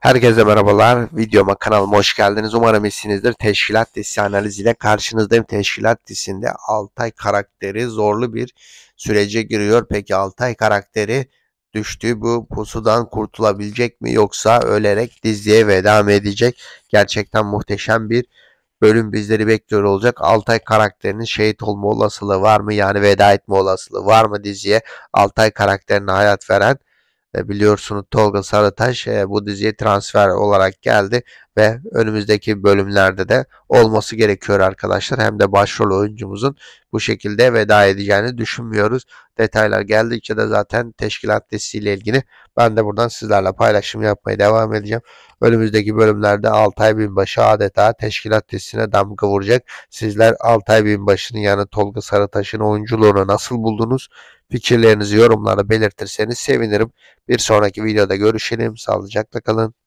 Herkese merhabalar. Videoma kanalıma hoş geldiniz. Umarım iyisinizdir. Teşkilat dizisi analiziyle karşınızdayım. Teşkilat dizisinde Altay karakteri zorlu bir sürece giriyor. Peki Altay karakteri düştüğü bu pusudan kurtulabilecek mi yoksa ölerek diziye veda mı edecek? Gerçekten muhteşem bir bölüm bizleri bekliyor olacak. Altay karakterinin şehit olma olasılığı var mı? Yani veda etme olasılığı var mı diziye? Altay karakterine hayat veren e, biliyorsunuz Tolga Sarıtaş e, bu diziye transfer olarak geldi ve önümüzdeki bölümlerde de olması gerekiyor arkadaşlar. Hem de başrol oyuncumuzun bu şekilde veda edeceğini düşünmüyoruz. Detaylar geldikçe de zaten teşkilat desteğiyle ilgili ben de buradan sizlerle paylaşım yapmaya devam edeceğim. Önümüzdeki bölümlerde Altay Binbaşı adeta teşkilat listesine damga vuracak. Sizler Altay Binbaşı'nın yani Tolga Sarıtaş'ın oyunculuğunu nasıl buldunuz? Fikirlerinizi yorumlara belirtirseniz sevinirim. Bir sonraki videoda görüşelim. Sağlıcakla kalın.